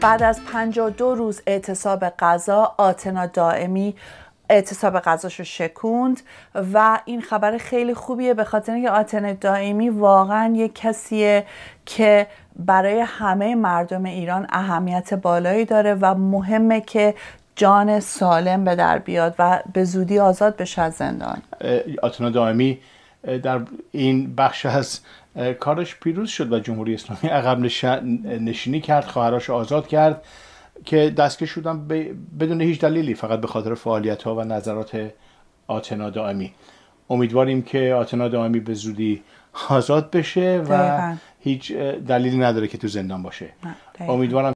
بعد از 52 روز اعتصاب غذا آتنا دائمی اعتصاب غذاش رو شکوند و این خبر خیلی خوبیه به خاطر اینکه آتنا دائمی واقعا یک کسیه که برای همه مردم ایران اهمیت بالایی داره و مهمه که جان سالم به در بیاد و به زودی آزاد بشه از زندان آتنا دائمی در این بخش از کارش پیروز شد و جمهوری اسلامی عقب نشینی کرد خواهرش آزاد کرد که دستگیر شدن بدون هیچ دلیلی فقط به خاطر فعالیت ها و نظرات آتنا دائمی امیدواریم که آتنا دائمی به زودی آزاد بشه و هیچ دلیلی نداره که تو زندان باشه امیدوارم